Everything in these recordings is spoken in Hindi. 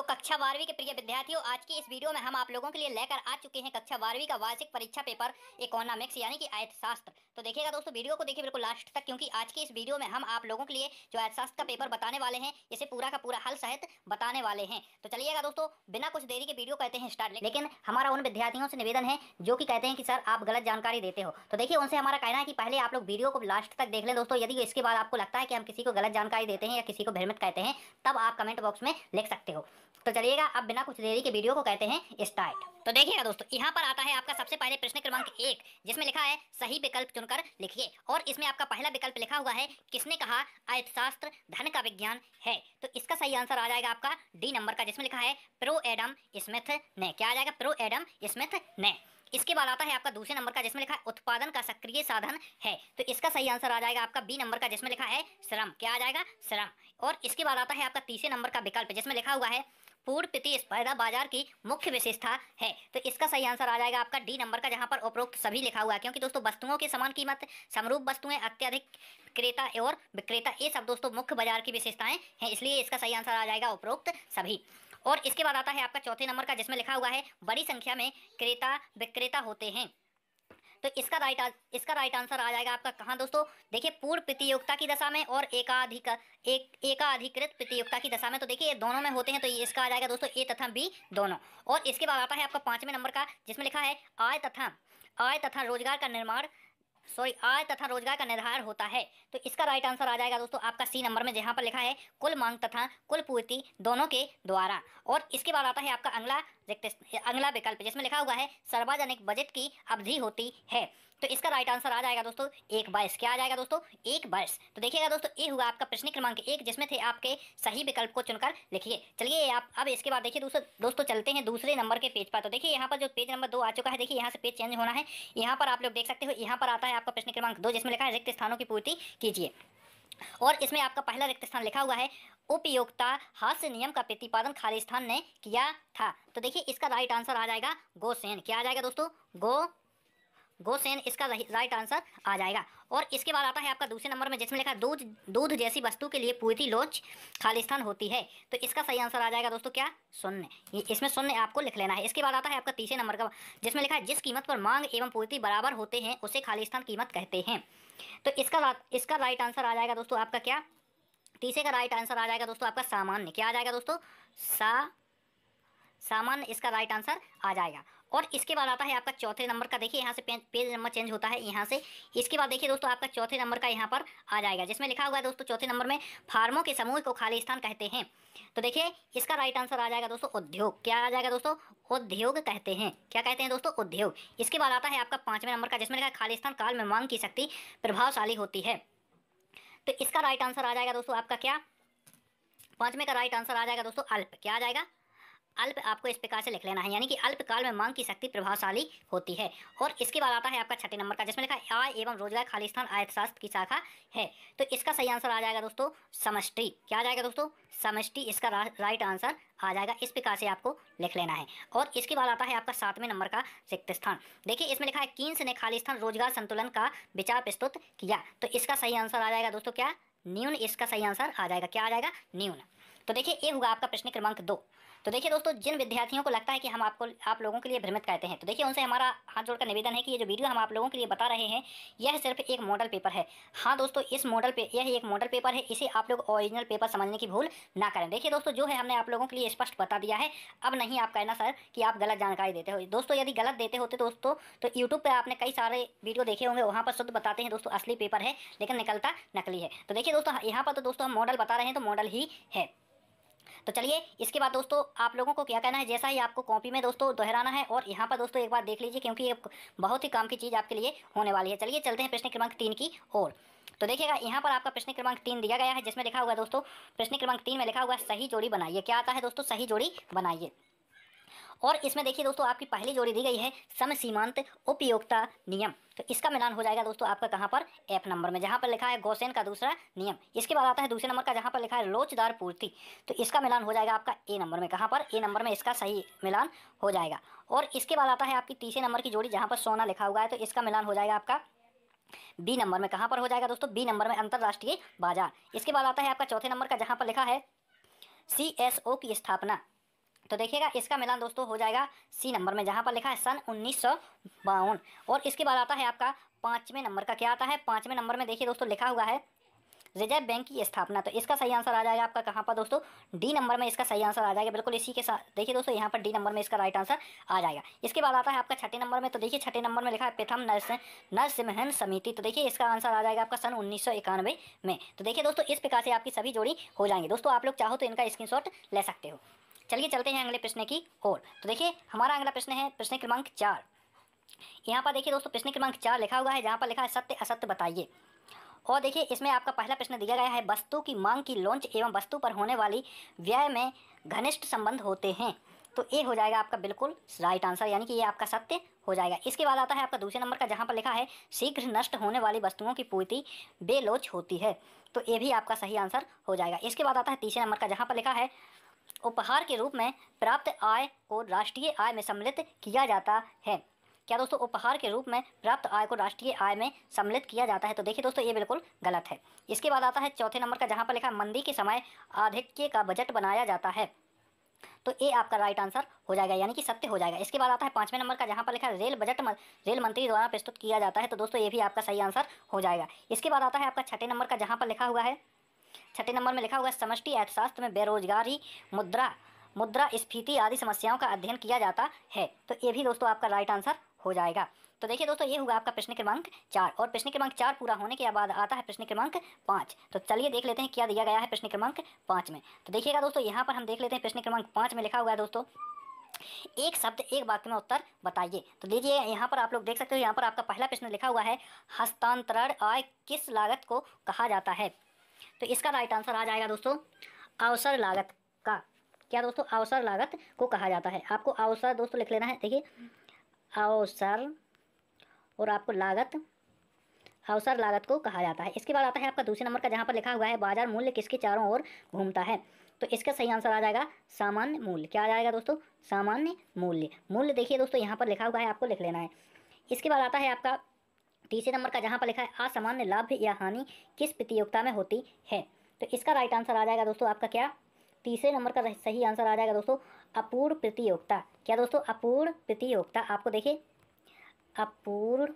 तो कक्षा बारहवीं के प्रिय विद्यार्थियों आज की इस वीडियो में हम आप लोगों के लिए लेकर आ चुके हैं कक्षा बारहवीं का वार्षिक परीक्षा पेपर इकोनॉमिक्स यानी कि अर्थशास्त्र तो देखिएगा दोस्तों वीडियो को देखिए बिल्कुल लास्ट तक क्योंकि आज की इस वीडियो में हम आप लोगों के लिए जो अर्थशास्त्र का पेपर बताने वाले हैं इसे पूरा का पूरा हल सहित बताने वाले हैं तो चलिएगा दोस्तों बिना कुछ देरी के वीडियो कहते हैं स्टार्ट लेकिन हमारा उन विद्यार्थियों से निवेदन है जो कि कहते हैं कि सर आप गलत जानकारी देते हो तो देखिए उनसे हमारा कहना है कि पहले आप लोग वीडियो को लास्ट तक देख लें दोस्तों यदि इसके बाद आपको लगता है कि हम किसी को गलत जानकारी देते हैं या किसी को भ्रमित कहते हैं तब आप कमेंट बॉक्स में लिख सकते हो तो चलिएगा अब बिना कुछ देरी के वीडियो को कहते हैं स्टार्ट तो देखिएगा दोस्तों यहाँ पर आता है आपका सबसे पहले प्रश्न क्रमांक एक जिसमें लिखा है सही विकल्प चुनकर लिखिए और इसमें आपका पहला विकल्प लिखा हुआ है किसने कहा अर्थशास्त्र धन का विज्ञान है तो इसका सही आंसर आ जाएगा आपका डी नंबर का जिसमें लिखा है प्रो एडम स्मिथ ने क्या आ जाएगा प्रो एडम स्मिथ ने इसके बाद आता है आपका दूसरे नंबर का जिसमें लिखा है उत्पादन का सक्रिय साधन है तो इसका सही आंसर आ जाएगा आपका बी नंबर का जिसमें लिखा है श्रम क्या आ जाएगा श्रम और इसके बाद आता है आपका तीसरे नंबर का विकल्प जिसमें लिखा हुआ है पूर्णपिति स्पर्धा बाजार की मुख्य विशेषता है तो इसका सही आंसर आ जाएगा आपका डी नंबर का जहाँ पर उपरोक्त सभी लिखा हुआ है क्योंकि दोस्तों वस्तुओं के समान कीमत समरूप वस्तुएं अत्यधिक क्रेता और विक्रेता ये सब दोस्तों मुख्य बाजार की विशेषताएं हैं इसलिए इसका सही आंसर आ जाएगा उपरोक्त सभी और इसके बाद आता है आपका चौथे नंबर का जिसमें लिखा हुआ है बड़ी संख्या में क्रेता विक्रेता होते हैं तो इसका राइट इसका राइट आंसर आ जाएगा आपका कहाँ दोस्तों देखिए पूर्व प्रतियोगिता की दशा में और एकाधिक एक एकाधिकृत प्रतियोगिता की दशा में तो देखिए ये दोनों में होते हैं तो ये इसका आ जाएगा दोस्तों ए तथा बी दोनों और इसके बाद आता है आपका पाँचवें नंबर का जिसमें लिखा है आय तथा आय तथा रोजगार का निर्माण सॉरी आय तथा रोजगार का निर्धार होता है तो इसका राइट आंसर आ जाएगा दोस्तों आपका सी नंबर में जहाँ पर लिखा है कुल मांग तथा कुल पूर्ति दोनों के द्वारा और इसके बाद आता है आपका अगला अगला विकल्प जिसमें लिखा हुआ है सार्वजनिक बजट की अवधि होती है तो इसका राइट आंसर आ जाएगा दोस्तों एक वर्ष क्या आ जाएगा दोस्तों एक वर्ष तो देखिएगा दोस्तों ये हुआ आपका प्रश्न क्रमांक एक जिसमें थे आपके सही विकल्प को चुनकर लिखिए चलिए आप अब इसके बाद देखिए दोस्तों दोस्तों चलते हैं दूसरे नंबर के पेज पर तो देखिए यहाँ पर जो पेज नंबर दो आ चुका है देखिए यहाँ से पेज चेंज होना है यहाँ पर आप लोग देख सकते हो यहाँ पर आता है आपका प्रश्न क्रमांक दो जिसमें लिखा है रिक्त स्थानों की पूर्ति कीजिए और इसमें आपका पहला रिक्त स्थान लिखा हुआ है उपयोगता हास्य नियम का प्रतिपादन खालिस्तान ने किया था तो देखिए इसका राइट आंसर आ जाएगा गोसेन क्या आ जाएगा दोस्तों गो गोसेन इसका राइट आंसर आ जाएगा और इसके बाद आता है आपका दूसरे नंबर में जिसमें लिखा दूध दूध जैसी वस्तु के लिए पूरी लोच खालिस्तान होती है तो इसका सही आंसर आ जाएगा दोस्तों क्या शून्य इसमें शून्य आपको लिख लेना है इसके बाद आता है आपका तीसरे नंबर का जिसमें लिखा है जिस कीमत पर मांग एवं पूर्ति बराबर होते हैं उसे खालिस्तान कीमत कहते हैं तो इसका इसका राइट आंसर आ जाएगा दोस्तों आपका क्या तीसरे का राइट आंसर आ जाएगा दोस्तों आपका सामान्य क्या आ जाएगा दोस्तों सा सामान्य इसका राइट आंसर आ जाएगा और इसके बाद आता है आपका चौथे नंबर का देखिए यहाँ से पेज नंबर चेंज होता है यहाँ से इसके बाद देखिए दोस्तों आपका चौथे नंबर का यहाँ पर आ जाएगा जिसमें लिखा हुआ है दोस्तों चौथे नंबर में फार्मों के समूह को खाली स्थान कहते हैं तो देखिए इसका राइट आंसर आ जाएगा दोस्तों उद्योग क्या आ जाएगा दोस्तों उद्योग कहते हैं क्या कहते हैं दोस्तों उद्योग इसके बाद आता है आपका पाँचवें नंबर का जिसमें लिखा है खाली स्थान काल में मांग की शक्ति प्रभावशाली होती है तो इसका राइट आंसर आ जाएगा दोस्तों आपका क्या पाँचवें का राइट आंसर आ जाएगा दोस्तों अल्प क्या आ जाएगा अल्प आपको इस प्रकार से लिख लेना है यानी कि अल्पकाल में मांग की शक्ति प्रभावशाली होती है और इसके बाद आता है आपका छठे नंबर का जिसमें लिखा आय एवं रोजगार खाली स्थान अर्थशास्त्र की शाखा है तो इसका सही आंसर आ जाएगा दोस्तों समष्टि क्या आ जाएगा दोस्तों समष्टि इसका रा, राइट आंसर आ जाएगा इस प्रकार से आपको लिख लेना है और इसके बाद आता है आपका सातवें नंबर का रिक्त स्थान देखिए इसमें लिखा है किन्स ने खाली स्थान रोजगार संतुलन का विचार प्रस्तुत किया तो इसका सही आंसर आ जाएगा दोस्तों क्या न्यून इसका सही आंसर आ जाएगा क्या आ जाएगा न्यून तो देखिए ये होगा आपका प्रश्न क्रमांक दो तो देखिए दोस्तों जिन विद्यार्थियों को लगता है कि हम आपको आप लोगों के लिए भ्रमित करते हैं तो देखिए उनसे हमारा हाथ जोड़कर निवेदन है कि ये जो वीडियो हम आप लोगों के लिए बता रहे हैं यह सिर्फ एक मॉडल पेपर है हाँ दोस्तों इस मॉडल पे यह एक मॉडल पेपर है इसे आप लोग ओरिजिनल पेपर समझने की भूल ना करें देखिए दोस्तों जो है हमने आप लोगों के लिए स्पष्ट बता दिया है अब नहीं आप कहना सर कि आप गलत जानकारी देते हो दोस्तों यदि गलत देते होते दोस्तों तो यूट्यूब पर आपने कई सारे वीडियो देखे होंगे वहाँ पर शुद्ध बताते हैं दोस्तों असली पेपर है लेकिन निकलता नकली है तो देखिए दोस्तों यहाँ पर तो दोस्तों हम मॉडल बता रहे हैं तो मॉडल ही है तो चलिए इसके बाद दोस्तों आप लोगों को क्या कहना है जैसा ही आपको कॉपी में दोस्तों दोहराना है और यहाँ पर दोस्तों एक बार देख लीजिए क्योंकि ये बहुत ही काम की चीज़ आपके लिए होने वाली है चलिए चलते हैं प्रश्न क्रमांक तीन की ओर तो देखिएगा यहाँ पर आपका प्रश्न क्रमांक तीन दिया गया है जिसमें लिखा हुआ है दोस्तों प्रश्न क्रमांक तीन में लिखा हुआ सही जोड़ी बनाइए क्या आता है दोस्तों सही जोड़ी बनाइए और इसमें देखिए दोस्तों आपकी पहली जोड़ी दी गई है सम सीमांत उपयोगिता नियम तो इसका मिलान हो जाएगा दोस्तों आपका कहाँ पर एफ नंबर में जहाँ पर लिखा है गोसेन का दूसरा नियम इसके बाद आता है दूसरे नंबर का जहाँ पर लिखा है लोचदार पूर्ति तो इसका मिलान हो जाएगा आपका ए नंबर में कहाँ पर ए नंबर में इसका सही मिलान हो जाएगा और इसके बाद आता है आपकी तीसरे नंबर की जोड़ी जहाँ पर सोना लिखा हुआ है तो इसका मिलान हो जाएगा आपका बी नंबर में कहाँ पर हो जाएगा दोस्तों बी नंबर में अंतर्राष्ट्रीय बाजार इसके बाद आता है आपका चौथे नंबर का जहाँ पर लिखा है सी एस ओ की स्थापना तो देखिएगा इसका मिलान दोस्तों हो जाएगा सी नंबर में जहाँ पर लिखा है सन उन्नीस और इसके बाद आता है आपका पाँचवें नंबर का क्या आता है पाँचवें नंबर में देखिए दोस्तों लिखा हुआ है रिजर्व बैंक की स्थापना तो इसका सही आंसर आ जाएगा आपका कहाँ पर दोस्तों डी नंबर में इसका सही आंसर आ जाएगा बिल्कुल इसी के साथ देखिए दोस्तों यहाँ पर डी नंबर में इसका राइट आंसर आ जाएगा इसके बाद आता है आपका छठे नंबर में तो देखिए छठे नंबर में लिखा है प्रथम नरस नरसिंहन समिति तो देखिए इसका आंसर आ जाएगा आपका सन उन्नीस में तो देखिए दोस्तों इस प्रकार से आपकी सभी जोड़ी हो जाएंगी दोस्तों आप लोग चाहो तो इनका स्क्रीन ले सकते हो चलिए चलते हैं अगले प्रश्न की ओर तो देखिए हमारा अगला प्रश्न है प्रश्न क्रमांक चार यहाँ पर देखिए दोस्तों प्रश्न क्रमांक चार लिखा हुआ है जहाँ पर लिखा है सत्य असत्य बताइए और देखिए इसमें आपका पहला प्रश्न दिया गया है वस्तु की मांग की लॉन्च एवं वस्तु पर होने वाली व्यय में घनिष्ठ संबंध होते हैं तो ये हो जाएगा आपका बिल्कुल राइट आंसर यानी कि ये आपका सत्य हो जाएगा इसके बाद आता है आपका दूसरे नंबर का जहाँ पर लिखा है शीघ्र नष्ट होने वाली वस्तुओं की पूर्ति बेलोच होती है तो ये भी आपका सही आंसर हो जाएगा इसके बाद आता है तीसरे नंबर का जहाँ पर लिखा है उपहार के रूप में प्राप्त आय को राष्ट्रीय आय में सम्मिलित किया जाता है क्या दोस्तों उपहार के रूप में प्राप्त आय को राष्ट्रीय आय में सम्मिलित किया जाता है तो देखिए दोस्तों ये बिल्कुल गलत है इसके बाद आता है चौथे नंबर का जहाँ पर लिखा मंदी के समय आधिक्य का बजट बनाया जाता है तो ये आपका राइट आंसर हो जाएगा यानी कि सत्य हो जाएगा इसके बाद आता है पांचवें नंबर का जहाँ पर लिखा रेल बजट रेल मंत्री द्वारा प्रस्तुत किया जाता है तो दोस्तों ये भी आपका सही आंसर हो जाएगा इसके बाद आता है आपका छठे नंबर का जहाँ पर लिखा हुआ है छठे नंबर में लिखा हुआ समष्टि अर्थशास्त्र में बेरोजगारी मुद्रा मुद्रा स्फीति आदि समस्याओं का अध्ययन किया जाता है तो ये भी दोस्तों आपका राइट आंसर हो जाएगा तो देखिए दोस्तों ये हुआ आपका प्रश्न क्रमांक चार और प्रश्न क्रमांक चार पूरा होने के बाद आता है प्रश्न क्रमांक पाँच तो चलिए देख लेते हैं क्या दिया गया है प्रश्न क्रमांक पाँच में तो देखिएगा दोस्तों यहाँ पर हम देख लेते हैं प्रश्न क्रमांक पाँच में लिखा हुआ है दोस्तों एक शब्द एक वाक्य में उत्तर बताइए तो देखिए यहाँ पर आप लोग देख सकते हो यहाँ पर आपका पहला प्रश्न लिखा हुआ है हस्तांतरण आय किस लागत को कहा जाता है तो इसका राइट आंसर आ जाएगा दोस्तों अवसर लागत का क्या दोस्तों अवसर लागत को कहा जाता है आपको अवसर दोस्तों लिख लेना है देखिए अवसर और आपको लागत अवसर लागत को कहा जाता है इसके बाद आता है आपका दूसरे नंबर का जहाँ पर लिखा हुआ है बाजार मूल्य किसके चारों ओर घूमता है तो इसका सही आंसर आ जाएगा सामान्य मूल्य क्या आ जाएगा दोस्तों सामान्य मूल्य मूल्य देखिए दोस्तों यहाँ पर लिखा हुआ है आपको लिख लेना है इसके बाद आता है आपका तीसरे नंबर का जहाँ पर लिखा है असामान्य लाभ या हानि किस प्रतियोगिता में होती है तो इसका राइट आंसर आ जाएगा दोस्तों आपका क्या तीसरे नंबर का सही आंसर आ जाएगा दोस्तों अपूर्ण प्रतियोगिता क्या दोस्तों अपूर्ण प्रतियोगिता आपको देखिए अपूर्ण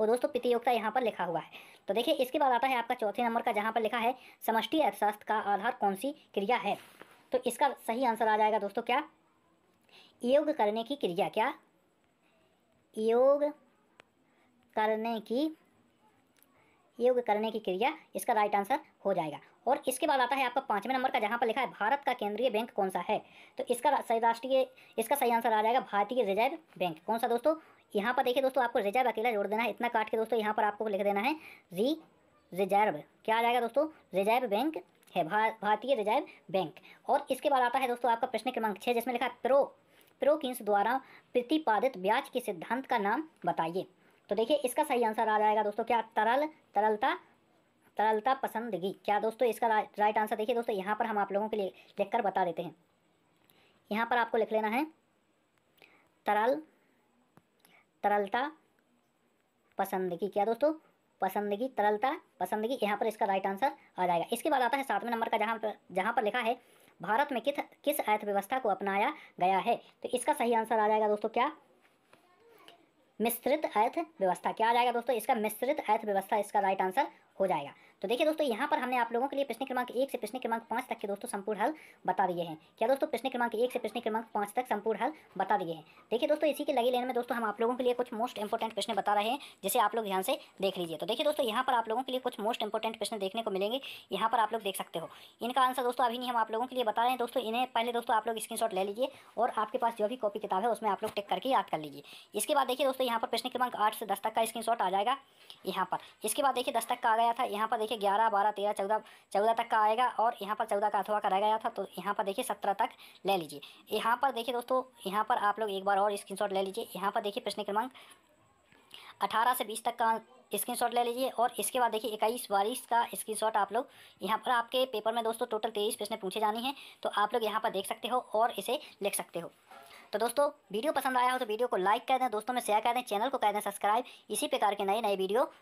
और दोस्तों प्रतियोगिता यहाँ पर लिखा हुआ है तो देखिए इसके बाद आता है आपका चौथे नंबर का जहाँ पर लिखा है समष्टि अर्थशास्त्र का आधार कौन सी क्रिया है तो इसका सही आंसर आ जाएगा दोस्तों क्या योग करने की क्रिया क्या योग करने की योग करने की क्रिया इसका राइट आंसर हो जाएगा और इसके बाद आता है आपका पाँचवें नंबर का जहाँ पर लिखा है भारत का केंद्रीय बैंक कौन सा है तो इसका सही राष्ट्रीय इसका सही आंसर आ जाएगा भारतीय रिजर्व बैंक कौन सा दोस्तों यहाँ पर देखिए दोस्तों आपको रिजर्व अकेला जोड़ देना है इतना काट के दोस्तों यहाँ पर आपको लिख देना है री रिजर्व क्या आ जाएगा दोस्तों रिजर्व बैंक है भारतीय रिजर्व बैंक और इसके बाद आता है दोस्तों आपका प्रश्न क्रमांक छः जिसमें लिखा है प्रो प्रोकिंस द्वारा प्रतिपादित ब्याज के सिद्धांत का नाम बताइए तो देखिए इसका सही आंसर आ जाएगा दोस्तों क्या तरल तरलता तरलता पसंदगी क्या दोस्तों इसका रा, राइट आंसर देखिए दोस्तों यहाँ पर हम आप लोगों के लिए लिख कर बता देते हैं यहाँ पर आपको लिख लेना है तरल तरलता पसंदगी क्या दोस्तों पसंदगी तरलता पसंदगी यहाँ पर इसका राइट आंसर आ जाएगा इसके बाद आता है सातवें नंबर का जहाँ पर जहाँ पर लिखा है भारत में किस किस अर्थव्यवस्था को अपनाया गया है तो इसका सही आंसर आ जाएगा दोस्तों क्या मिश्रित अर्थव्यवस्था क्या आ जाएगा दोस्तों इसका मिश्रित अर्थव्यवस्था इसका राइट आंसर हो जाएगा तो देखिए दोस्तों यहाँ पर हमने आप लोगों के लिए प्रश्न क्रमांक एक से प्रश्न क्रमांक पाँच तक के दोस्तों संपूर्ण हल बता दिए हैं क्या दोस्तों प्रश्न क्रमांक एक से प्रश्न क्रमांक पाँच तक संपूर्ण हल बता दिए हैं देखिए दोस्तों इसी के लगे लेने में दोस्तों हम आप लोगों के लिए कुछ मोस्ट इंपॉर्टेंट प्रश्न बता रहे हैं जिसे आप लोग ध्यान से देख लीजिए तो देखिए दोस्तों यहाँ पर आप लोगों के लिए कुछ मोस्ट इंपॉर्टेंट प्रश्न देखने को मिलेंगे यहाँ पर आप लोग देख सकते हो इनका आंसर दोस्तों अभी नहीं हम आप लोगों के लिए बता रहे हैं दोस्तों इन्हें पहले दोस्तों आप लोग स्क्रीनशॉट ले लीजिए और आपके पास जो भी कॉपी किताब है उसमें आप लोग टिक करके याद कर लीजिए इसके बाद देखिए दोस्तों यहाँ पर प्रश्न क्रमांक आठ से दस तक का स्क्रीनशॉट आ जाएगा यहाँ पर इसके बाद देखिए दस तक का आ गया था यहाँ पर देखिए देखिए ग्यारह बारह तेरह चौदह चौदह तक का आएगा और यहाँ पर चौदह का अथवा का रह गया था तो यहाँ पर देखिए सत्रह तक ले लीजिए यहाँ पर देखिए दोस्तों यहाँ पर आप लोग एक बार और स्क्रीन ले लीजिए यहाँ पर देखिए प्रश्न क्रमांक अठारह से बीस तक का स्क्रीनशॉट ले लीजिए और इसके बाद देखिए इक्कीस बाईस का स्क्रीनशॉट आप लोग यहाँ पर आपके पेपर में दोस्तों टोटल तेईस प्रश्न पूछे जाने हैं तो आप लोग यहाँ पर देख सकते हो और इसे लिख सकते हो तो दोस्तों वीडियो पसंद आया हो तो वीडियो को लाइक कर दें दोस्तों में शेयर कर दें चैनल को कर दें सब्सक्राइब इसी प्रकार के नए नए वीडियो